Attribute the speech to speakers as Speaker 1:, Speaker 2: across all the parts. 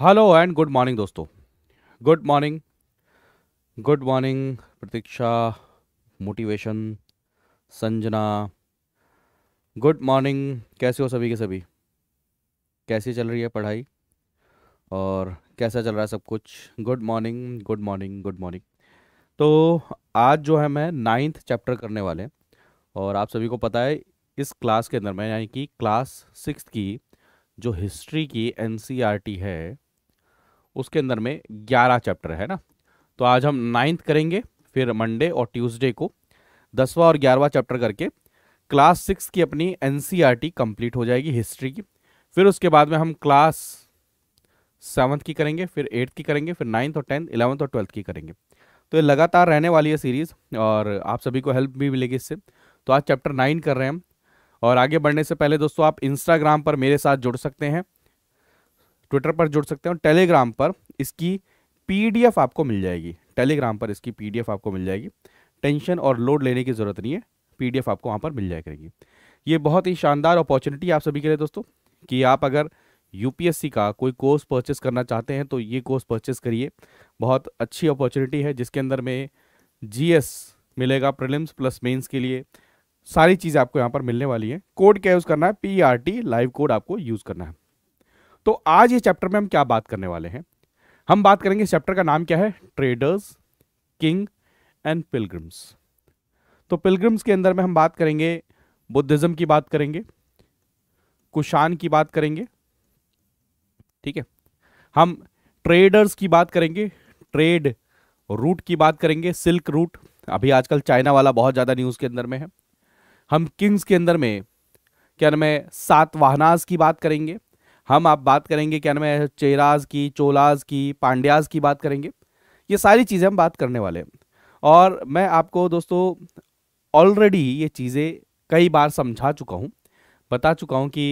Speaker 1: Hello and good morning दोस्तों good morning good morning Pratiksha motivation Sanjana good morning कैसे हो सभी के सभी कैसी चल रही है पढ़ाई और कैसा चल रहा है सब कुछ good morning good morning good morning तो आज जो है मैं नाइन्थ चैप्टर करने वाले और आप सभी को पता है इस क्लास के अंदर में यानी कि क्लास सिक्स की जो हिस्ट्री की एन e है उसके अंदर में ग्यारह चैप्टर है ना तो आज हम नाइन्थ करेंगे फिर मंडे और ट्यूसडे को दसवां और ग्यारहवा चैप्टर करके क्लास सिक्स की अपनी एन कंप्लीट e हो जाएगी हिस्ट्री की फिर उसके बाद में हम क्लास सेवन्थ की करेंगे फिर एट्थ की करेंगे फिर नाइन्थ और टेंथ इलेवंथ और ट्वेल्थ की करेंगे तो ये लगातार रहने वाली है सीरीज़ और आप सभी को हेल्प भी मिलेगी इससे तो आज चैप्टर नाइन कर रहे हैं हम और आगे बढ़ने से पहले दोस्तों आप इंस्टाग्राम पर मेरे साथ जुड़ सकते हैं ट्विटर पर जुड़ सकते हैं और टेलीग्राम पर इसकी पीडीएफ आपको मिल जाएगी टेलीग्राम पर इसकी पीडीएफ आपको मिल जाएगी टेंशन और लोड लेने की ज़रूरत नहीं है पीडीएफ आपको वहाँ पर मिल जाया करेगी ये बहुत ही शानदार अपॉर्चुनिटी आप सभी के लिए दोस्तों कि आप अगर यूपीएससी का कोई कोर्स परचेस करना चाहते हैं तो ये कोर्स परचेस करिए बहुत अच्छी अपॉर्चुनिटी है जिसके अंदर में जीएस मिलेगा प्रिलिम्स प्लस मेंस के लिए सारी चीज़ें आपको यहाँ पर मिलने वाली है कोड क्या यूज़ करना है P R T live code आपको यूज़ करना है तो आज ये चैप्टर में हम क्या बात करने वाले हैं हम बात करेंगे चैप्टर का नाम क्या है ट्रेडर्स किंग एंड पिलग्रिम्स तो पिलग्रिम्स के अंदर में हम बात करेंगे बुद्धिज्म की बात करेंगे कुशान की बात करेंगे ठीक है हम ट्रेडर्स की बात करेंगे ट्रेड रूट की बात करेंगे सिल्क रूट अभी आजकल चाइना वाला बहुत ज़्यादा न्यूज़ के अंदर में है हम किंग्स के अंदर में क्या नाम है सात वाहनास की बात करेंगे हम आप बात करेंगे क्या नाम है चेराज की चोलाज की पांड्याज की बात करेंगे ये सारी चीज़ें हम बात करने वाले हैं और मैं आपको दोस्तों ऑलरेडी ये चीज़ें कई बार समझा चुका हूँ बता चुका हूँ कि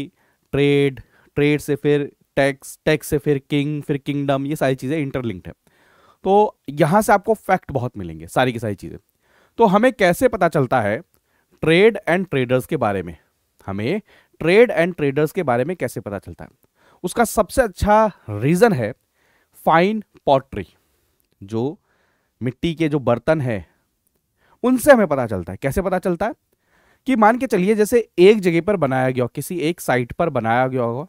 Speaker 1: ट्रेड ट्रेड से फिर टैक्स टैक्स से फिर किंग फिर किंगडम ये सारी चीज़ें इंटरलिंक्ड है तो यहाँ से आपको फैक्ट बहुत मिलेंगे सारी की सारी चीज़ें तो हमें कैसे पता चलता है ट्रेड एंड ट्रेडर्स के बारे में हमें ट्रेड एंड ट्रेडर्स के बारे में कैसे पता चलता है उसका सबसे अच्छा रीज़न है फाइन पॉटरी जो मिट्टी के जो बर्तन है उनसे हमें पता चलता है कैसे पता चलता है कि मान के चलिए जैसे एक जगह पर बनाया गया किसी एक साइट पर बनाया गया होगा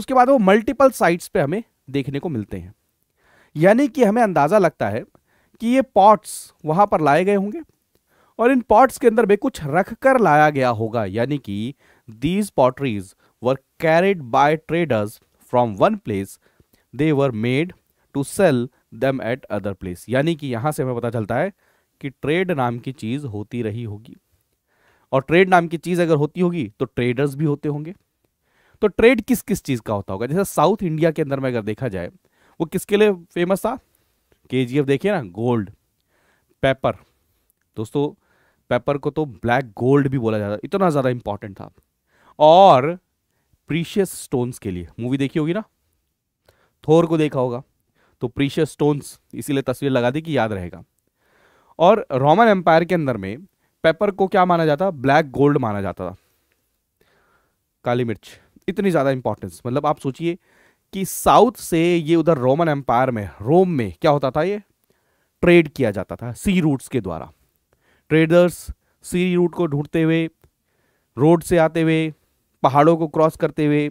Speaker 1: उसके बाद वो मल्टीपल साइट्स पे हमें देखने को मिलते हैं यानी कि हमें अंदाज़ा लगता है कि ये पॉट्स वहाँ पर लाए गए होंगे और इन पॉट्स के अंदर में कुछ रख कर लाया गया होगा यानी कि These potteries were carried by traders from one place. They were made to sell them at other place. यानी कि यहां से हमें पता चलता है कि ट्रेड नाम की चीज़ होती रही होगी और ट्रेड नाम की चीज़ अगर होती होगी तो ट्रेडर्स भी होते होंगे तो ट्रेड किस किस चीज़ का होता होगा जैसे साउथ इंडिया के अंदर में अगर देखा जाए वो किसके लिए फेमस था के जी एफ देखिए ना गोल्ड पेपर दोस्तों पेपर को तो ब्लैक गोल्ड भी बोला जाता इतना ज़्यादा इंपॉर्टेंट था और प्रीशियस स्टोन्स के लिए मूवी देखी होगी ना थोर को देखा होगा तो प्रीशियस स्टोन्स इसीलिए तस्वीर लगा दी कि याद रहेगा और रोमन एम्पायर के अंदर में पेपर को क्या माना जाता ब्लैक गोल्ड माना जाता था काली मिर्च इतनी ज़्यादा इंपॉर्टेंस मतलब आप सोचिए कि साउथ से ये उधर रोमन एम्पायर में रोम में क्या होता था ये ट्रेड किया जाता था सी रूट्स के द्वारा ट्रेडर्स सी रूट को ढूंढते हुए रोड से आते हुए पहाड़ों को क्रॉस करते हुए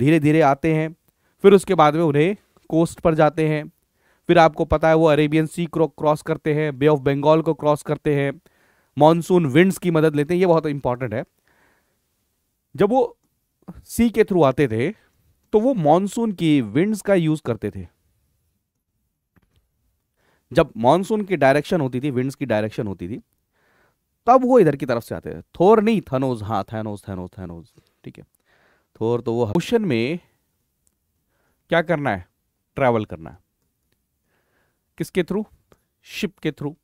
Speaker 1: धीरे धीरे आते हैं फिर उसके बाद में उन्हें कोस्ट पर जाते हैं फिर आपको पता है वो अरेबियन सी को क्रॉस करते हैं बे ऑफ बंगाल को क्रॉस करते हैं मानसून विंड्स की मदद लेते हैं ये बहुत इंपॉर्टेंट है जब वो सी के थ्रू आते थे तो वो मानसून की विंड्स का यूज करते थे जब मानसून की डायरेक्शन होती थी विंड्स की डायरेक्शन होती थी तब वो इधर की तरफ से आते हैं थोर नहीं थनोज हाँ थैनोज थैनोज थैनोज ठीक है थोर तो वो ओशन में क्या करना है ट्रैवल करना है किसके थ्रू शिप के थ्रू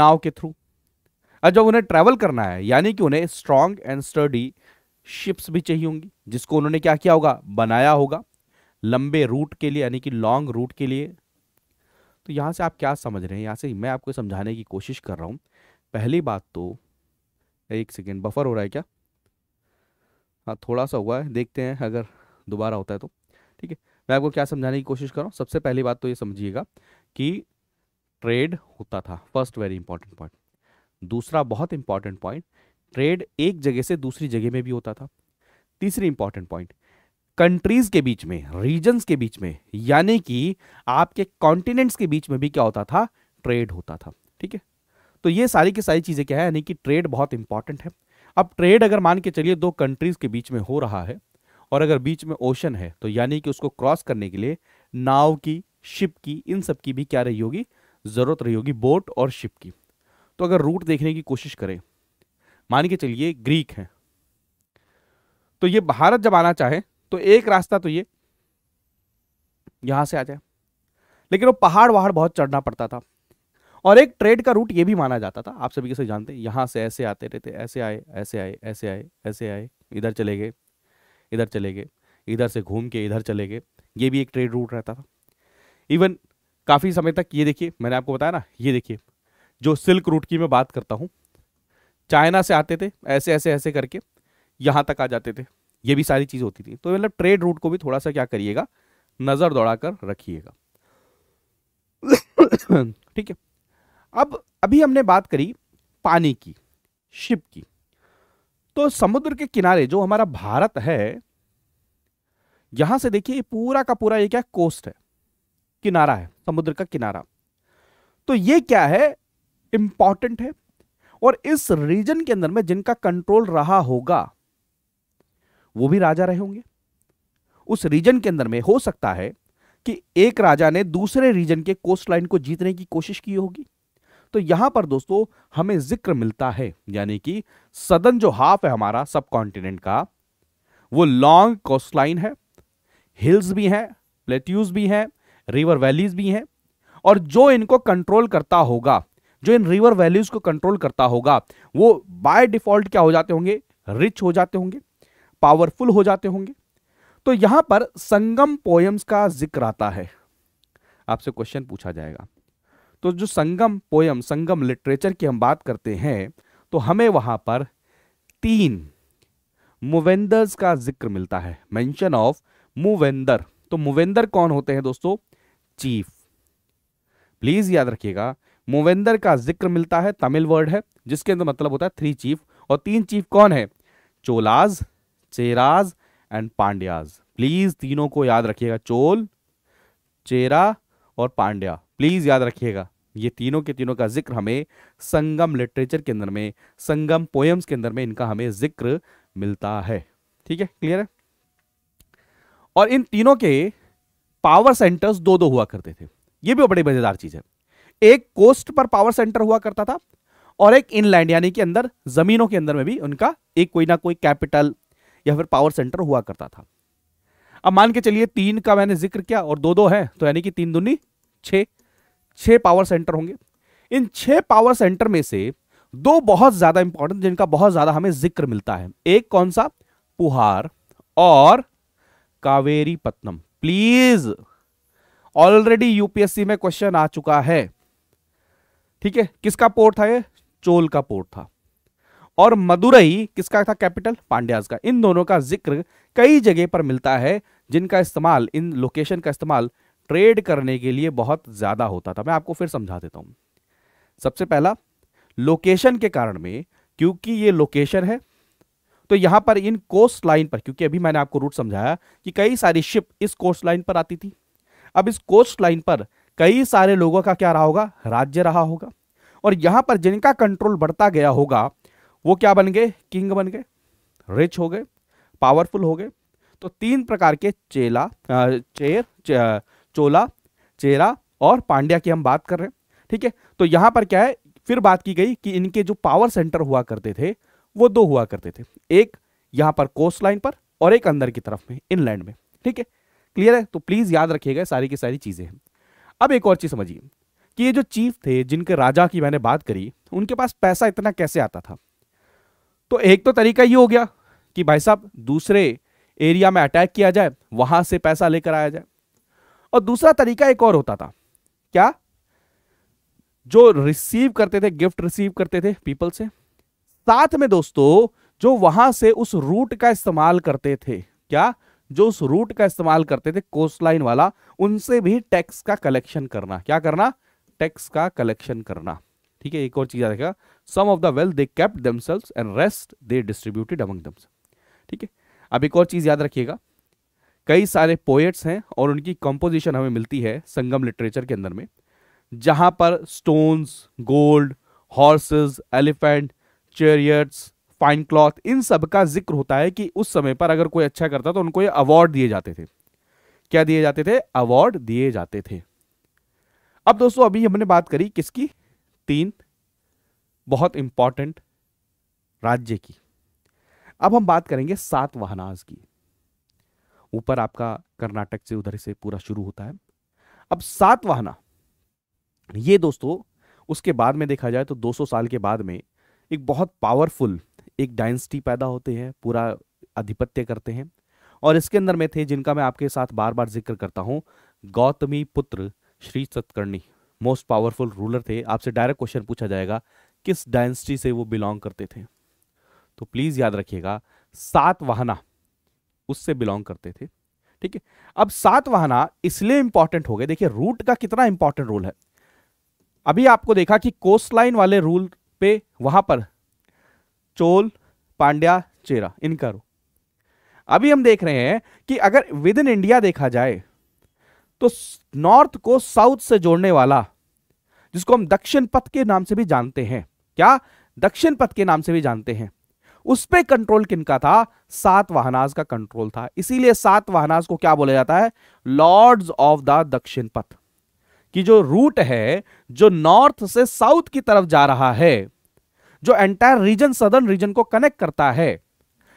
Speaker 1: नाव के थ्रू अब जब उन्हें ट्रैवल करना है यानी कि उन्हें स्ट्रांग एंड स्टडी शिप्स भी चाहिए होंगी जिसको उन्होंने क्या किया होगा बनाया होगा लंबे रूट के लिए यानी कि लॉन्ग रूट के लिए तो यहाँ से आप क्या समझ रहे हैं यहाँ से मैं आपको समझाने की कोशिश कर रहा हूँ पहली बात तो एक सेकेंड बफर हो रहा है क्या हाँ थोड़ा सा हुआ है देखते हैं अगर दोबारा होता है तो ठीक है मैं आपको क्या समझाने की कोशिश कर रहा हूँ सबसे पहली बात तो ये समझिएगा कि ट्रेड होता था फर्स्ट वेरी इंपॉर्टेंट पॉइंट दूसरा बहुत इंपॉर्टेंट पॉइंट ट्रेड एक जगह से दूसरी जगह में भी होता था तीसरी इंपॉर्टेंट पॉइंट कंट्रीज के बीच में रीजन्स के बीच में यानी कि आपके कॉन्टिनेंट्स के बीच में भी क्या होता था ट्रेड होता था ठीक है तो ये सारी की सारी चीज़ें क्या है यानी कि ट्रेड बहुत इंपॉर्टेंट है अब ट्रेड अगर मान के चलिए दो कंट्रीज के बीच में हो रहा है और अगर बीच में ओशन है तो यानी कि उसको क्रॉस करने के लिए नाव की शिप की इन सब की भी क्या रही होगी ज़रूरत रही होगी बोट और शिप की तो अगर रूट देखने की कोशिश करें मान के चलिए ग्रीक है तो ये भारत जब आना चाहे तो एक रास्ता तो ये यहाँ से आ जाए लेकिन वो पहाड़ वहाड़ बहुत चढ़ना पड़ता था और एक ट्रेड का रूट ये भी माना जाता था आप सभी कैसे जानते हैं यहाँ से ऐसे आते रहते ऐसे आए ऐसे आए ऐसे आए ऐसे आए इधर चले गए इधर चले गए इधर से घूम के इधर चले गए ये भी एक ट्रेड रूट रहता था इवन काफ़ी समय तक ये देखिए मैंने आपको बताया ना ये देखिए जो सिल्क रूट की मैं बात करता हूँ चाइना से आते थे ऐसे ऐसे ऐसे करके यहाँ तक आ जाते थे ये भी सारी चीज़ होती थी तो मतलब ट्रेड रूट को भी थोड़ा सा क्या करिएगा नज़र दौड़ा कर रखिएगा ठीक है अब अभी हमने बात करी पानी की शिप की तो समुद्र के किनारे जो हमारा भारत है यहां से देखिए पूरा का पूरा ये क्या कोस्ट है किनारा है समुद्र का किनारा तो ये क्या है इंपॉर्टेंट है और इस रीजन के अंदर में जिनका कंट्रोल रहा होगा वो भी राजा रहे होंगे उस रीजन के अंदर में हो सकता है कि एक राजा ने दूसरे रीजन के कोस्ट लाइन को जीतने की कोशिश की होगी तो यहां पर दोस्तों हमें जिक्र मिलता है यानी कि सदन जो हाफ है हमारा सब कॉन्टिनेंट का वो लॉन्ग कोस्ट लाइन है हिल्स भी हैं प्लेट्यूज भी हैं रिवर वैलीज भी हैं और जो इनको कंट्रोल करता होगा जो इन रिवर वैलीज को कंट्रोल करता होगा वो बाय डिफॉल्ट क्या हो जाते होंगे रिच हो जाते होंगे पावरफुल हो जाते होंगे तो यहां पर संगम पोयम्स का जिक्र आता है आपसे क्वेश्चन पूछा जाएगा तो जो संगम पोयम संगम लिटरेचर की हम बात करते हैं तो हमें वहां पर तीन मुवेंदर्स का जिक्र मिलता है मेंशन ऑफ मुवेंदर तो मुवेंदर कौन होते हैं दोस्तों चीफ प्लीज याद रखिएगा मुवेंदर का जिक्र मिलता है तमिल वर्ड है जिसके अंदर मतलब होता है थ्री चीफ और तीन चीफ कौन है चोलाज चेराज एंड पांड्याज प्लीज तीनों को याद रखिएगा चोल चेरा और पांड्या प्लीज याद रखिएगा ये तीनों के तीनों का जिक्र हमें संगम लिटरेचर के अंदर में संगम पोएम्स के अंदर में इनका हमें जिक्र मिलता है ठीक है क्लियर है और इन तीनों के पावर सेंटर्स दो दो हुआ करते थे ये भी बड़ी मजेदार चीज है एक कोस्ट पर पावर सेंटर हुआ करता था और एक इनलैंड यानी कि अंदर जमीनों के अंदर में भी उनका एक कोई ना कोई कैपिटल या फिर पावर सेंटर हुआ करता था अब मान के चलिए तीन का मैंने जिक्र किया और दो दो है तो यानी कि तीन दुनी छ छः पावर सेंटर होंगे इन छह पावर सेंटर में से दो बहुत ज़्यादा इंपॉर्टेंट जिनका बहुत ज़्यादा हमें जिक्र मिलता है एक कौन सा पुहार और Kaveripattinam please already UPSC में क्वेश्चन आ चुका है ठीक है किसका पोर्ट था ये चोल का पोर्ट था और मदुरई किसका था कैपिटल पांड्याज का इन दोनों का जिक्र कई जगह पर मिलता है जिनका इस्तेमाल इन लोकेशन का इस्तेमाल ट्रेड करने के लिए बहुत ज्यादा होता था मैं आपको फिर समझा देता हूं सबसे पहला लोकेशन के कारण में क्योंकि ये लोकेशन है तो यहां पर इन कोस्ट लाइन पर क्योंकि अभी मैंने आपको रूट समझाया कि कई सारी शिप इस कोस्ट लाइन पर आती थी अब इस कोस्ट लाइन पर कई सारे लोगों का क्या रहा होगा राज्य रहा होगा और यहां पर जिनका कंट्रोल बढ़ता गया होगा वो क्या बन गए किंग बन गए रिच हो गए पावरफुल हो गए तो तीन प्रकार के चेला चेर चे, चोला चेरा और पांड्या की हम बात कर रहे हैं ठीक है तो यहाँ पर क्या है फिर बात की गई कि इनके जो पावर सेंटर हुआ करते थे वो दो हुआ करते थे एक यहाँ पर कोस्ट लाइन पर और एक अंदर की तरफ में इनलैंड में ठीक है क्लियर है तो प्लीज़ याद रखिएगा सारी की सारी चीज़ें अब एक और चीज़ समझिए कि ये जो चीफ थे जिनके राजा की मैंने बात करी उनके पास पैसा इतना कैसे आता था तो एक तो तरीका ये हो गया कि भाई साहब दूसरे एरिया में अटैक किया जाए वहां से पैसा लेकर आया जाए और दूसरा तरीका एक और होता था क्या जो रिसीव करते थे गिफ्ट रिसीव करते थे पीपल से साथ में दोस्तों जो वहां से उस रूट का इस्तेमाल करते थे क्या जो उस रूट का इस्तेमाल करते थे कोस्ट लाइन वाला उनसे भी टैक्स का कलेक्शन करना क्या करना टैक्स का कलेक्शन करना ठीक है एक और चीज़ याद some of the wealth they kept themselves and rest they distributed among them ठीक है अब एक और चीज़ याद रखिएगा कई सारे पोएट्स हैं और उनकी कंपोजिशन हमें मिलती है संगम लिटरेचर के अंदर में जहां पर stones gold horses elephant chariots fine cloth इन सब का जिक्र होता है कि उस समय पर अगर कोई अच्छा करता तो उनको ये अवार्ड दिए जाते थे क्या दिए जाते थे अवार्ड दिए जाते थे अब दोस्तों अभी हमने बात करी किसकी तीन बहुत इंपॉर्टेंट राज्य की अब हम बात करेंगे सात वाहनाज की ऊपर आपका कर्नाटक से उधर से पूरा शुरू होता है अब सात वाहना ये दोस्तों उसके बाद में देखा जाए तो 200 साल के बाद में एक बहुत पावरफुल एक डायनेस्टी पैदा होते हैं पूरा आधिपत्य करते हैं और इसके अंदर में थे जिनका मैं आपके साथ बार बार जिक्र करता हूं Gautamiputra Shri Satakarni most powerful ruler थे आपसे डायरेक्ट क्वेश्चन पूछा जाएगा किस डायनेस्टी से वो बिलोंग करते थे तो प्लीज याद रखिएगा सात वाहना उससे बिलोंग करते थे ठीक है अब सात वाहना इसलिए इंपॉर्टेंट हो गए देखिए रूट का कितना इंपॉर्टेंट रूल है अभी आपको देखा कि कोस्ट लाइन वाले रूल पे वहां पर चोल पांड्या चेरा इनका रूल अभी हम देख रहे हैं कि अगर विद इन इंडिया देखा जाए तो नॉर्थ को साउथ से जोड़ने वाला जिसको हम दक्षिण पथ के नाम से भी जानते हैं क्या दक्षिण पथ के नाम से भी जानते हैं उस पर कंट्रोल किनका था सात वाहनाज का कंट्रोल था इसीलिए सात वाहनाज को क्या बोला जाता है लॉर्ड्स ऑफ द दक्षिण पथ कि जो रूट है जो नॉर्थ से साउथ की तरफ जा रहा है जो एंटायर रीजन सदर्न रीजन को कनेक्ट करता है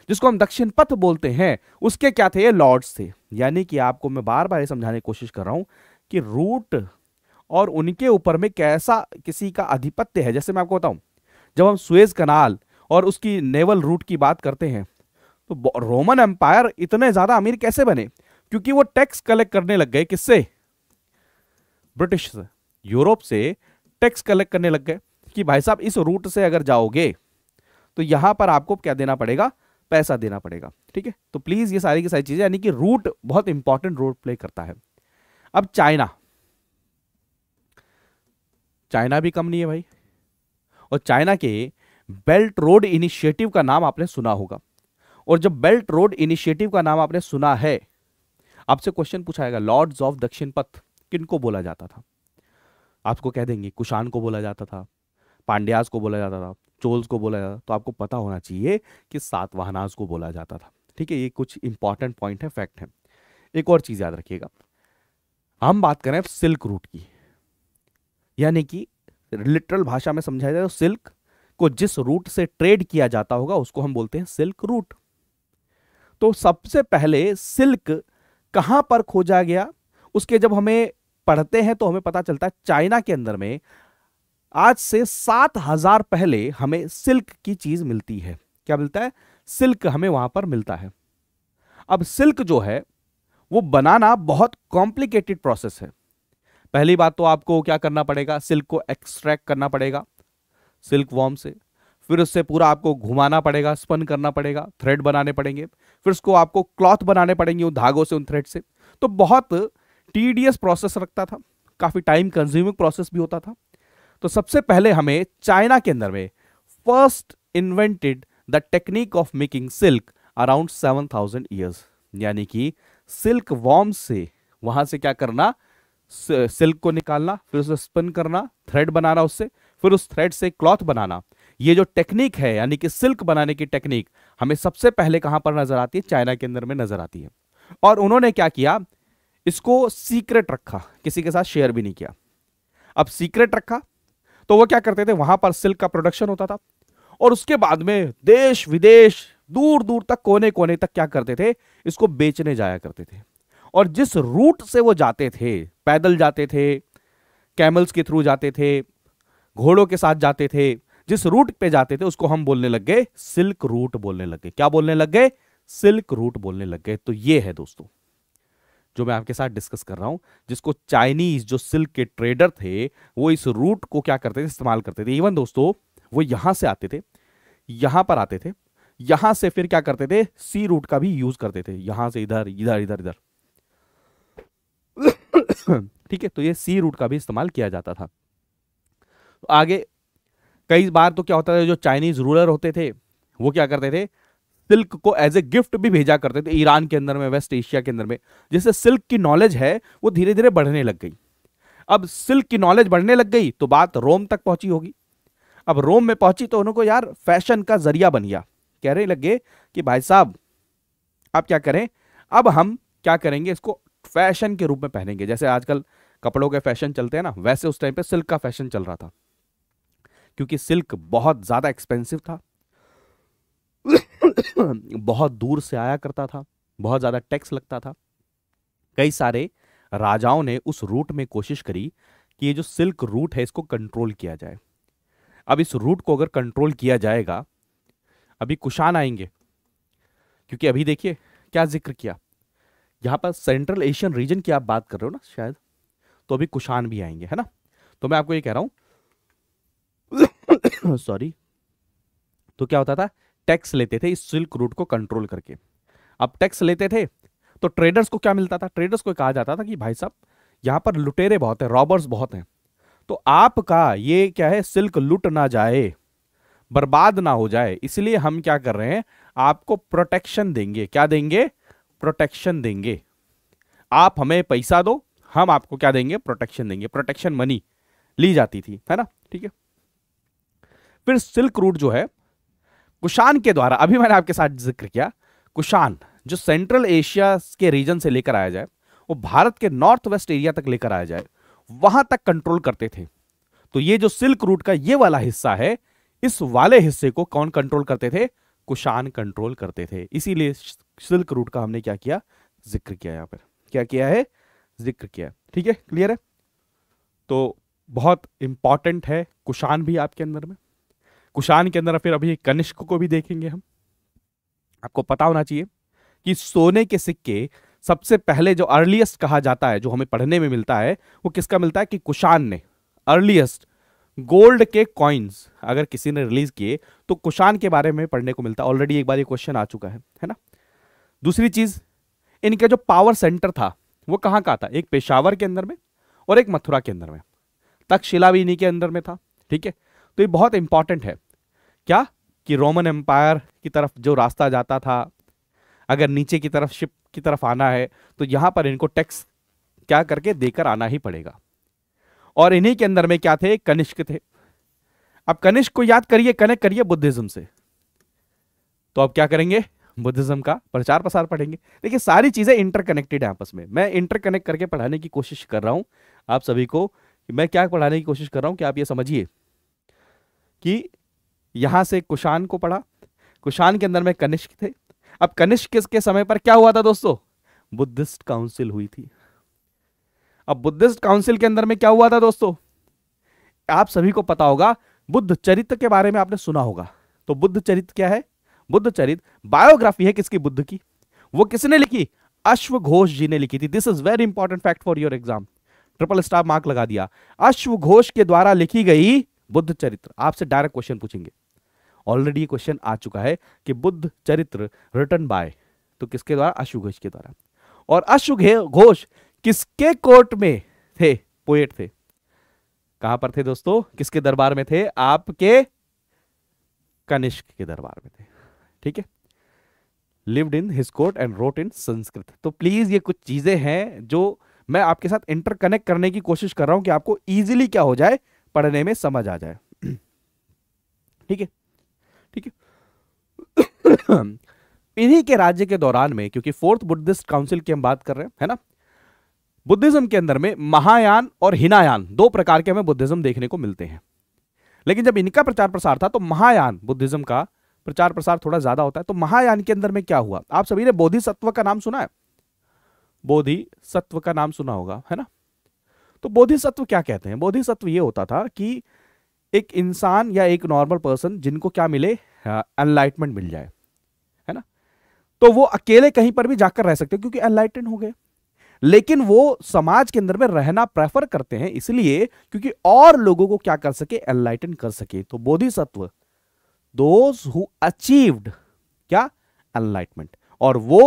Speaker 1: जिसको हम दक्षिण पथ बोलते हैं उसके क्या थे ये लॉर्ड्स थे यानी कि आपको मैं बार बार ये समझाने की कोशिश कर रहा हूं कि रूट और उनके ऊपर में कैसा किसी का आधिपत्य है जैसे मैं आपको बताऊं जब हम स्वेज कनाल और उसकी नेवल रूट की बात करते हैं तो रोमन एम्पायर इतने ज़्यादा अमीर कैसे बने क्योंकि वो टैक्स कलेक्ट करने लग गए किससे ब्रिटिश से यूरोप से टैक्स कलेक्ट करने लग गए कि भाई साहब इस रूट से अगर जाओगे तो यहां पर आपको क्या देना पड़ेगा पैसा देना पड़ेगा ठीक है तो प्लीज़ ये सारी की सारी चीज़ें यानी कि रूट बहुत इंपॉर्टेंट रोल प्ले करता है अब चाइना चाइना भी कम नहीं है भाई और चाइना के बेल्ट रोड इनिशिएटिव का नाम आपने सुना होगा और जब बेल्ट रोड इनिशिएटिव का नाम आपने सुना है आपसे क्वेश्चन पूछा जाएगा लॉर्ड्स ऑफ दक्षिण पथ किनको बोला जाता था आपको कह देंगे कुशान को बोला जाता था पांड्यास को बोला जाता था चोल्स को बोला जाता तो आपको पता होना चाहिए कि सातवाहनाज को बोला जाता था ठीक है ये कुछ इंपॉर्टेंट पॉइंट है फैक्ट है एक और चीज़ याद रखिएगा हम बात करें सिल्क रूट की यानी कि लिटरल भाषा में समझाया जाए तो सिल्क को जिस रूट से ट्रेड किया जाता होगा उसको हम बोलते हैं सिल्क रूट तो सबसे पहले सिल्क कहाँ पर खोजा गया उसके जब हमें पढ़ते हैं तो हमें पता चलता है चाइना के अंदर में आज से सात हजार पहले हमें सिल्क की चीज मिलती है क्या मिलता है सिल्क हमें वहां पर मिलता है अब सिल्क जो है वो बनाना बहुत कॉम्प्लिकेटेड प्रोसेस है पहली बात तो आपको क्या करना पड़ेगा सिल्क को एक्सट्रैक्ट करना पड़ेगा सिल्क वॉर्म से फिर उससे पूरा आपको घुमाना पड़ेगा स्पन करना पड़ेगा थ्रेड बनाने पड़ेंगे फिर उसको आपको क्लॉथ बनाने पड़ेंगे उन धागों से उन थ्रेड से तो बहुत टीडीएस प्रोसेस रखता था काफ़ी टाइम कंज्यूमिंग प्रोसेस भी होता था तो सबसे पहले हमें चाइना के अंदर में first invented the technique of making silk around seven thousand यानी कि सिल्क वॉर्म से वहां से क्या करना सिल्क को निकालना फिर उसे स्पिन करना थ्रेड बनाना उससे फिर उस थ्रेड से क्लॉथ बनाना ये जो टेक्निक है यानी कि सिल्क बनाने की टेक्निक हमें सबसे पहले कहां पर नजर आती है चाइना के अंदर में नजर आती है और उन्होंने क्या किया इसको सीक्रेट रखा किसी के साथ शेयर भी नहीं किया अब सीक्रेट रखा तो वो क्या करते थे वहां पर सिल्क का प्रोडक्शन होता था और उसके बाद में देश विदेश दूर दूर तक कोने कोने तक क्या करते थे इसको बेचने जाया करते थे और जिस रूट से वो जाते थे पैदल जाते थे कैमल्स के थ्रू जाते थे घोड़ों के साथ जाते थे जिस रूट पे जाते थे उसको हम बोलने लग गए सिल्क रूट बोलने लग गए क्या बोलने लग गए सिल्क रूट बोलने लग गए तो ये है दोस्तों जो मैं आपके साथ डिस्कस कर रहा हूं जिसको चाइनीज जो सिल्क के ट्रेडर थे वो इस रूट को क्या करते थे इस्तेमाल करते थे इवन दोस्तों वो यहां से आते थे यहां पर आते थे यहां से फिर क्या करते थे सी रूट का भी यूज करते थे यहां से इधर इधर इधर इधर ठीक है तो ये सी रूट का भी इस्तेमाल किया जाता था तो आगे कई बार तो क्या होता था जो चाइनीज रूलर होते थे वो क्या करते थे सिल्क को एज ए गिफ्ट भी भेजा करते थे ईरान के अंदर में वेस्ट एशिया के अंदर में जिससे सिल्क की नॉलेज है वो धीरे धीरे बढ़ने लग गई अब सिल्क की नॉलेज बढ़ने लग गई तो बात रोम तक पहुंची होगी अब रोम में पहुंची तो उनको यार फैशन का जरिया बन गया कहने लग गए कि भाई साहब आप क्या करें अब हम क्या करेंगे इसको फैशन के रूप में पहनेंगे जैसे आजकल कपड़ों के फैशन चलते हैं ना वैसे उस टाइम पे सिल्क का फैशन चल रहा था क्योंकि सिल्क बहुत ज़्यादा एक्सपेंसिव था बहुत दूर से आया करता था बहुत ज़्यादा टैक्स लगता था कई सारे राजाओं ने उस रूट में कोशिश करी कि ये जो सिल्क रूट है इसको कंट्रोल किया जाए अब इस रूट को अगर कंट्रोल किया जाएगा अभी कुशान आएंगे क्योंकि अभी देखिए क्या जिक्र किया यहाँ पर सेंट्रल एशियन रीजन की आप बात कर रहे हो ना शायद तो अभी कुशान भी आएंगे है ना तो मैं आपको ये कह रहा हूं सॉरी तो क्या होता था टैक्स लेते थे इस सिल्क रूट को कंट्रोल करके अब टैक्स लेते थे तो ट्रेडर्स को क्या मिलता था ट्रेडर्स को कहा जाता था कि भाई साहब यहाँ पर लुटेरे बहुत हैं रॉबर्स बहुत हैं तो आपका ये क्या है सिल्क लुट ना जाए बर्बाद ना हो जाए इसलिए हम क्या कर रहे हैं आपको प्रोटेक्शन देंगे क्या देंगे प्रोटेक्शन देंगे आप हमें पैसा दो हम आपको क्या देंगे प्रोटेक्शन देंगे प्रोटेक्शन मनी ली जाती थी है ना ठीक है फिर सिल्क रूट जो है कुशान के द्वारा अभी मैंने आपके साथ जिक्र किया कुशान जो सेंट्रल एशिया के रीजन से लेकर आया जाए वो भारत के नॉर्थ वेस्ट एरिया तक लेकर आया जाए वहां तक कंट्रोल करते थे तो ये जो सिल्क रूट का ये वाला हिस्सा है इस वाले हिस्से को कौन कंट्रोल करते थे कुशान कंट्रोल करते थे इसीलिए सिल्क रूट का हमने क्या किया जिक्र किया यहाँ पर क्या किया है जिक्र किया ठीक है क्लियर है तो बहुत इंपॉर्टेंट है कुशान भी आपके अंदर में कुशान के अंदर फिर अभी कनिष्क को भी देखेंगे हम आपको पता होना चाहिए कि सोने के सिक्के सबसे पहले जो अर्लीस्ट कहा जाता है जो हमें पढ़ने में मिलता है वो किसका मिलता है कि कुशान ने अर्लीस्ट गोल्ड के कॉइन्स अगर किसी ने रिलीज किए तो कुशान के बारे में पढ़ने को मिलता है ऑलरेडी एक बार ये क्वेश्चन आ चुका है है ना दूसरी चीज इनका जो पावर सेंटर था वो कहाँ का था एक पेशावर के अंदर में और एक मथुरा के अंदर में तक्षशिला भी इन्हीं के अंदर में था ठीक है तो ये बहुत इंपॉर्टेंट है क्या कि रोमन एम्पायर की तरफ जो रास्ता जाता था अगर नीचे की तरफ शिप की तरफ आना है तो यहाँ पर इनको टैक्स क्या करके देकर आना ही पड़ेगा और इन्हीं के अंदर में क्या थे कनिष्क थे अब कनिष्क को याद करिए कनेक्ट करिए बुद्धिज्म से तो अब क्या करेंगे बुद्धिज्म का प्रचार प्रसार पढ़ेंगे देखिए सारी चीज़ें इंटरकनेक्टेड है आपस में मैं इंटरकनेक्ट करके पढ़ाने की कोशिश कर रहा हूँ आप सभी को मैं क्या पढ़ाने की कोशिश कर रहा हूँ कि आप ये समझिए कि यहाँ से कुशान को पढ़ा कुशान के अंदर में कनिष्क थे अब कनिष्क किसके समय पर क्या हुआ था दोस्तों बुद्धिस्ट काउंसिल हुई थी अब बुद्धिस्ट काउंसिल के अंदर में क्या हुआ था दोस्तों आप सभी को पता होगा बुद्ध चरित्र के बारे में आपने सुना होगा तो बुद्ध चरित्र क्या है बुद्ध चरित बायोग्राफी है किसकी बुद्ध की वो किसने लिखी अश्व घोष जी ने लिखी थी this is very important fact for your exam triple star mark लगा दिया अश्व घोष के द्वारा लिखी गई बुद्ध चरित्र आपसे डायरेक्ट क्वेश्चन पूछेंगे ऑलरेडी ये क्वेश्चन आ चुका है कि बुद्ध चरित्र रिटर्न बाय तो किसके द्वारा अश्व घोष के द्वारा और अश्व घोष किसके कोर्ट में थे पोएट थे कहां पर थे दोस्तों किसके दरबार में थे आपके कनिष्क के दरबार में थे ठीक है lived in his court and wrote in Sanskrit तो प्लीज ये कुछ चीजें हैं जो मैं आपके साथ इंटरकनेक्ट करने की कोशिश कर रहा हूं कि आपको इजीली क्या हो जाए पढ़ने में समझ आ जाए ठीक है ठीक है इन्हीं के राज्य के दौरान में क्योंकि फोर्थ बुद्धिस्ट काउंसिल की हम बात कर रहे हैं है ना बुद्धिज्म के अंदर में महायान और हिनायान दो प्रकार के हमें बुद्धिज्म देखने को मिलते हैं लेकिन जब इनका प्रचार प्रसार था तो महायान बुद्धिज्म का प्रचार प्रसार थोड़ा ज्यादा होता है तो महायान के अंदर में क्या हुआ आप सभी ने बोधि सत्व का नाम सुना है बोधि सत्व का नाम सुना होगा है ना तो बोधि सत्व क्या कहते हैं बोधि सत्व ये होता था कि एक इंसान या एक नॉर्मल पर्सन जिनको क्या मिले एनलाइटमेंट मिल जाए है ना तो वो अकेले कहीं पर भी जाकर रह सकते क्योंकि अनलाइटेड हो गए लेकिन वो समाज के अंदर में रहना प्रेफर करते हैं इसलिए क्योंकि और लोगों को क्या कर सके एनलाइटन कर सके तो बोधिसत्व दोज हु अचीव्ड क्या एनलाइटमेंट और वो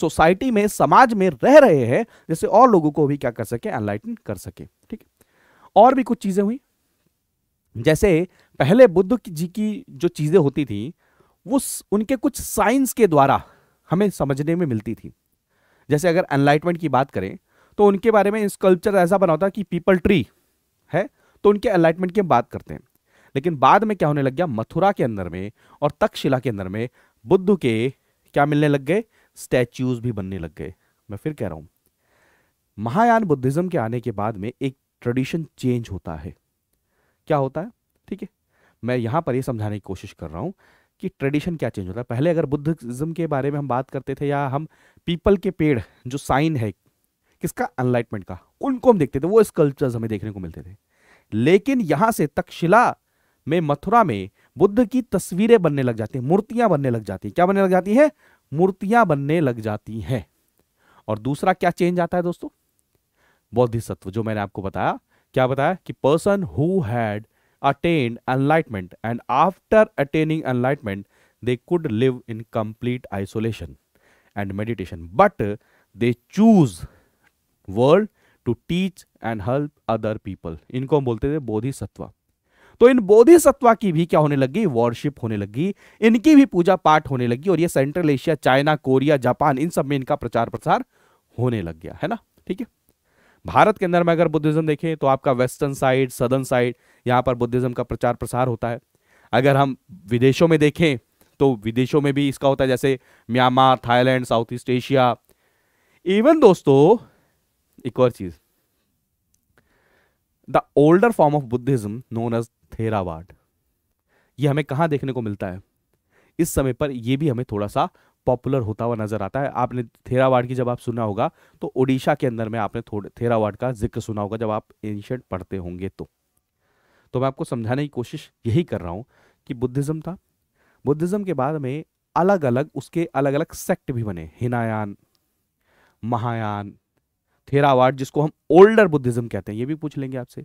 Speaker 1: सोसाइटी में समाज में रह रहे हैं जैसे और लोगों को भी क्या कर सके एनलाइटन कर सके ठीक और भी कुछ चीजें हुई जैसे पहले बुद्ध जी की जो चीजें होती थी वो उनके कुछ साइंस के द्वारा हमें समझने में मिलती थी जैसे अगर एनलाइटमेंट की बात करें तो उनके बारे में स्कल्पचर ऐसा बना होता कि पीपल ट्री है तो उनके एनलाइटमेंट की हम बात करते हैं लेकिन बाद में क्या होने लग गया मथुरा के अंदर में और तक्षशिला के अंदर में बुद्ध के क्या मिलने लग गए स्टैच्यूज भी बनने लग गए मैं फिर कह रहा हूं महायान बुद्धिज्म के आने के बाद में एक ट्रेडिशन चेंज होता है क्या होता है ठीक है मैं यहां पर यह समझाने की कोशिश कर रहा हूं कि ट्रेडिशन क्या चेंज होता है पहले अगर बुद्धिज्म के बारे में हम बात करते थे या हम पीपल के पेड़ जो साइन है किसका अनलाइटमेंट का उनको हम देखते थे वो स्कल्पचर्स हमें देखने को मिलते थे लेकिन यहां से तक्षशिला में मथुरा में बुद्ध की तस्वीरें बनने लग जाती हैं मूर्तियां बनने लग जाती हैं क्या बनने लग जाती हैं मूर्तियां बनने लग जाती हैं और दूसरा क्या चेंज आता है दोस्तों बौद्धिसत्व जो मैंने आपको बताया क्या बताया कि person who had attain enlightenment and after attaining enlightenment they could live in complete isolation and meditation but they choose world to teach and help other people इनको हम बोलते थे बोधिसत्व तो इन बोधिसत्वा की भी क्या होने लगी वॉरशिप होने लगी इनकी भी पूजा पाठ होने लगी और ये Central Asia China Korea Japan इन सब में इनका प्रचार प्रसार होने लग गया है ना ठीक है भारत के अंदर में अगर बुद्धिज्म देखें तो आपका वेस्टर्न साइड सदर्न साइड यहाँ पर बुद्धिज्म का प्रचार प्रसार होता है अगर हम विदेशों में देखें तो विदेशों में भी इसका होता है जैसे Myanmar Thailand South East Asia even दोस्तों एक और चीज the older form of Buddhism known as Theravada ये हमें कहाँ देखने को मिलता है इस समय पर यह भी हमें थोड़ा सा पॉपुलर होता हुआ नजर आता है आपने थेरावाड की जब आप सुना होगा तो ओडिशा के अंदर में आपने थोड़े थेरावाड का जिक्र सुना होगा जब आप एंशियंट पढ़ते होंगे तो तो मैं आपको समझाने की कोशिश यही कर रहा हूँ कि बुद्धिज्म था बुद्धिज्म के बाद में अलग अलग उसके अलग अलग सेक्ट भी बने हिनायान महायान थेरावाड जिसको हम ओल्डर बुद्धिज्म कहते हैं ये भी पूछ लेंगे आपसे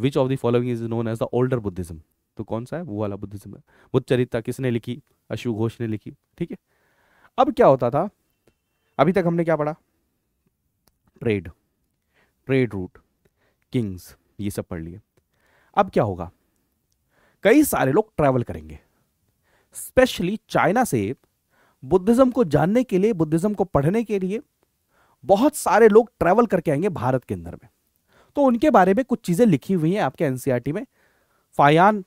Speaker 1: which of the following is known as the older Buddhism तो कौन सा है वो वाला बुद्धिज्म है बुद्ध चरित्र किसने लिखी अशु घोष ने लिखी ठीक है अब क्या होता था अभी तक हमने क्या पढ़ा ट्रेड ट्रेड रूट किंग्स ये सब पढ़ लिए अब क्या होगा कई सारे लोग ट्रैवल करेंगे स्पेशली चाइना से बुद्धिज्म को जानने के लिए बुद्धिज्म को पढ़ने के लिए बहुत सारे लोग ट्रैवल करके आएंगे भारत के अंदर में तो उनके बारे में कुछ चीज़ें लिखी हुई हैं आपके एनसीआरटी e में फायान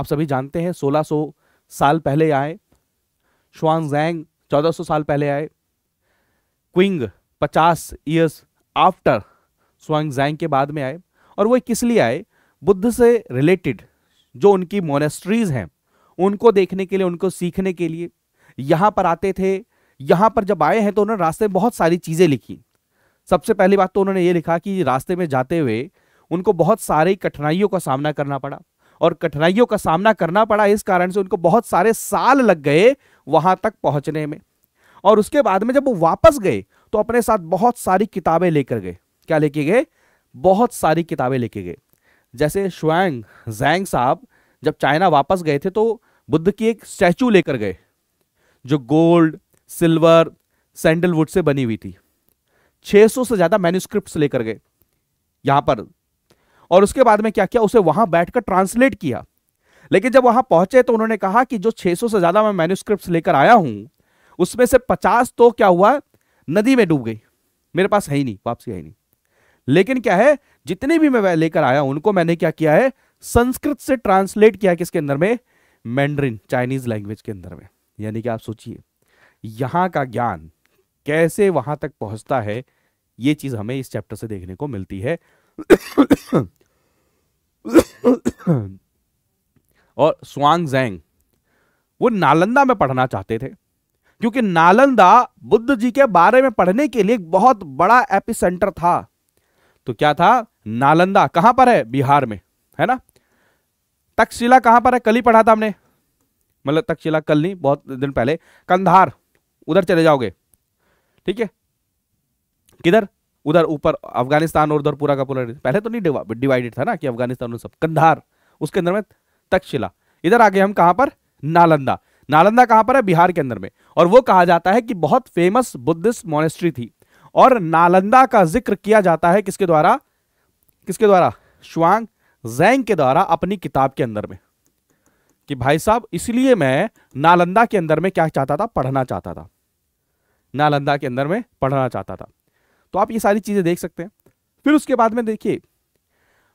Speaker 1: आप सभी जानते हैं 1600 साल पहले आए शुआन जैंग 1400 साल पहले आए क्विंग 50 ईयर्स आफ्टर स्वांग जैंग के बाद में आए और वो किस लिए आए बुद्ध से रिलेटेड जो उनकी मोनेस्ट्रीज हैं उनको देखने के लिए उनको सीखने के लिए यहाँ पर आते थे यहाँ पर जब आए हैं तो उन्होंने रास्ते में बहुत सारी चीज़ें लिखी सबसे पहली बात तो उन्होंने ये लिखा कि रास्ते में जाते हुए उनको बहुत सारी कठिनाइयों का सामना करना पड़ा और कठिनाइयों का सामना करना पड़ा इस कारण से उनको बहुत सारे साल लग गए वहां तक पहुंचने में और उसके बाद में जब वो वापस गए तो अपने साथ बहुत सारी किताबें लेकर गए क्या लेके गए बहुत सारी किताबें लेके गए जैसे शुआंग जैंग साहब जब चाइना वापस गए थे तो बुद्ध की एक स्टैचू लेकर गए जो गोल्ड सिल्वर सैंडलवुड से बनी हुई थी 600 से ज्यादा मैन्यूस्क्रिप्ट लेकर गए यहां पर और उसके बाद में क्या किया उसे वहां बैठकर ट्रांसलेट किया लेकिन जब वहां पहुंचे तो उन्होंने कहा कि जो 600 से ज्यादा मैं मैन्यूस्क्रिप्ट लेकर आया हूं उसमें से 50 तो क्या हुआ नदी में डूब गई मेरे पास है ही नहीं वापसी है नहीं लेकिन क्या है जितने भी मैं लेकर आया उनको मैंने क्या किया है संस्कृत से ट्रांसलेट किया किसके अंदर में मैंड्रिन चाइनीज लैंग्वेज के अंदर में यानी कि आप सोचिए यहां का ज्ञान कैसे वहां तक पहुंचता है ये चीज हमें इस चैप्टर से देखने को मिलती है और स्वांग जैंग वो नालंदा में पढ़ना चाहते थे क्योंकि नालंदा बुद्ध जी के बारे में पढ़ने के लिए एक बहुत बड़ा एपिसेंटर था तो क्या था नालंदा कहां पर है बिहार में है ना तक्षशिला कहां पर है कल ही पढ़ा था हमने मतलब तक्षशिला कल नहीं बहुत दिन पहले कंधार उधर चले जाओगे ठीक है किधर उधर ऊपर अफगानिस्तान और उधर पूरा का पूरा पहले तो नहीं डिवाइडेड था ना कि अफगानिस्तान और सब कंधार उसके अंदर में तक्षशिला इधर आगे हम कहां पर नालंदा नालंदा कहां पर है बिहार के अंदर में और वो कहा जाता है कि बहुत फेमस बुद्धिस्ट मोनेस्ट्री थी और नालंदा का जिक्र किया जाता है किसके द्वारा किसके द्वारा श्वांग जैंग के द्वारा अपनी किताब के अंदर में कि भाई साहब इसलिए मैं नालंदा के अंदर में क्या चाहता था पढ़ना चाहता था नालंदा के अंदर में पढ़ना चाहता था तो आप ये सारी चीज़ें देख सकते हैं फिर उसके बाद में देखिए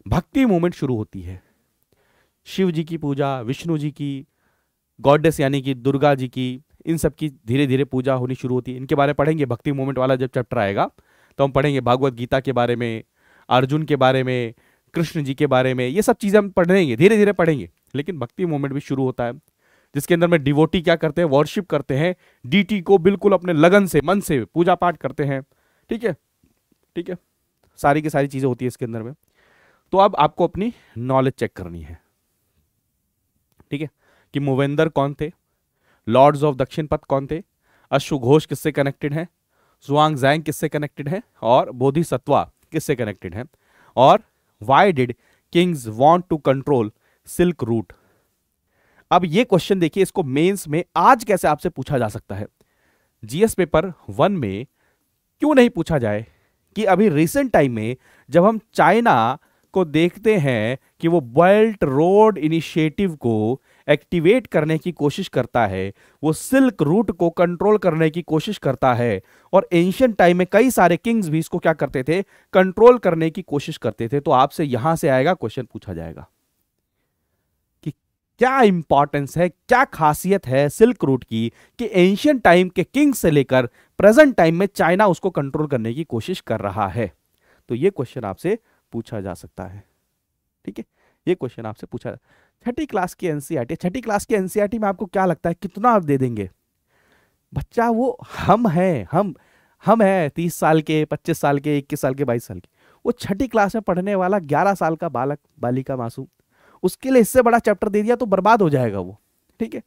Speaker 1: भक्ति मूवमेंट शुरू होती है शिव जी की पूजा विष्णु जी की गॉडेस यानी कि दुर्गा जी की इन सब की धीरे धीरे पूजा होनी शुरू होती है इनके बारे में पढ़ेंगे भक्ति मूवमेंट वाला जब चैप्टर आएगा तो हम पढ़ेंगे भागवत गीता के बारे में अर्जुन के बारे में कृष्ण जी के बारे में ये सब चीज़ें हम पढ़ेंगे धीरे धीरे पढ़ेंगे लेकिन भक्ति मूवमेंट भी शुरू होता है जिसके अंदर में डिवोटी क्या करते हैं वर्शिप करते हैं डीटी को बिल्कुल अपने लगन से मन से पूजा पाठ करते हैं ठीक है ठीक है सारी की सारी चीज़ें होती है इसके अंदर में तो अब आपको अपनी नॉलेज चेक करनी है ठीक है कि मुवेंदर कौन थे लॉर्ड्स ऑफ दक्षिण पथ कौन थे अश्वघोष किससे कनेक्टेड है जुआंग जैंग किससे कनेक्टेड है और बोधि सत्वा किससे कनेक्टेड है और why did kings want to control silk route अब ये क्वेश्चन देखिए इसको मेंस में आज कैसे आपसे पूछा जा सकता है जीएस पेपर वन में क्यों नहीं पूछा जाए कि अभी रिसेंट टाइम में जब हम चाइना को देखते हैं कि वो बेल्ट रोड इनिशिएटिव को एक्टिवेट करने की कोशिश करता है वो सिल्क रूट को कंट्रोल करने की कोशिश करता है और एंशियंट टाइम में कई सारे किंग्स भी इसको क्या करते थे कंट्रोल करने की कोशिश करते थे तो आपसे यहां से आएगा क्वेश्चन पूछा जाएगा क्या इंपॉर्टेंस है क्या खासियत है सिल्क रूट की कि एंशियंट टाइम के किंग से लेकर प्रेजेंट टाइम में चाइना उसको कंट्रोल करने की कोशिश कर रहा है तो ये क्वेश्चन आपसे पूछा जा सकता है ठीक है ये क्वेश्चन आपसे पूछा छठी क्लास की एनसीईआरटी e छठी क्लास की एनसीईआरटी e में आपको क्या लगता है कितना आप दे देंगे बच्चा वो हम हैं हम हम हैं तीस साल के पच्चीस साल के इक्कीस साल के बाईस साल के वो छठी क्लास में पढ़ने वाला ग्यारह साल का बालक बालिका मासूम उसके लिए इससे बड़ा चैप्टर दे दिया तो बर्बाद हो जाएगा वो ठीक है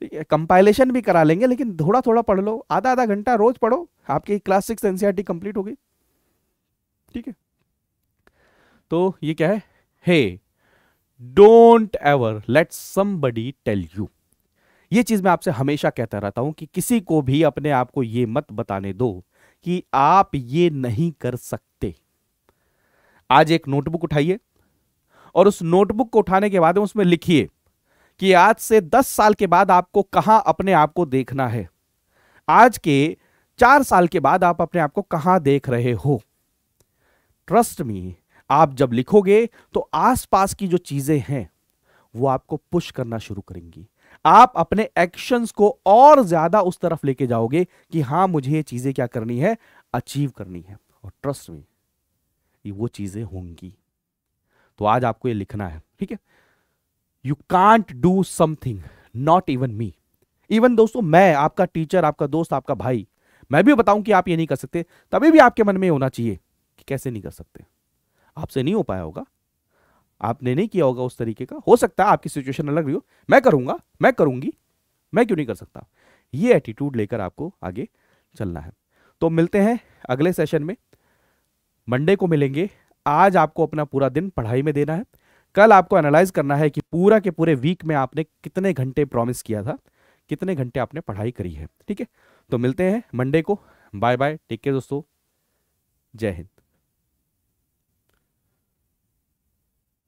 Speaker 1: ठीक है कंपाइलेशन भी करा लेंगे लेकिन थोड़ा थोड़ा पढ़ लो आधा आधा घंटा रोज पढ़ो आपकी क्लास सिक्स एनसीआर कंप्लीट होगी ठीक है तो ये क्या है hey don't ever let somebody tell you ये चीज मैं आपसे हमेशा कहता रहता हूं कि किसी को भी अपने आप को ये मत बताने दो कि आप ये नहीं कर सकते आज एक नोटबुक उठाइए और उस नोटबुक को उठाने के बाद उसमें लिखिए कि आज से दस साल के बाद आपको कहां अपने आप को देखना है आज के चार साल के बाद आप अपने आप को कहां देख रहे हो ट्रस्ट मी आप जब लिखोगे तो आसपास की जो चीजें हैं वो आपको पुश करना शुरू करेंगी आप अपने एक्शंस को और ज्यादा उस तरफ लेके जाओगे कि हाँ मुझे ये चीजें क्या करनी है अचीव करनी है और ट्रस्ट में ये वो चीजें होंगी तो आज आपको ये लिखना है ठीक है you can't do something not even me even दोस्तों मैं आपका टीचर आपका दोस्त आपका भाई मैं भी बताऊं कि आप ये नहीं कर सकते तभी भी आपके मन में होना चाहिए कि कैसे नहीं कर सकते आपसे नहीं हो पाया होगा आपने नहीं किया होगा उस तरीके का हो सकता है आपकी सिचुएशन अलग रही हो मैं करूंगा मैं करूंगी मैं क्यों नहीं कर सकता ये एटीट्यूड लेकर आपको आगे चलना है तो मिलते हैं अगले सेशन में मंडे को मिलेंगे आज आपको अपना पूरा दिन पढ़ाई में देना है कल आपको एनालाइज करना है कि पूरा के पूरे वीक में आपने कितने घंटे प्रॉमिस किया था कितने घंटे आपने पढ़ाई करी है ठीक है तो मिलते हैं मंडे को बाय बाय टेक केयर दोस्तों जय हिंद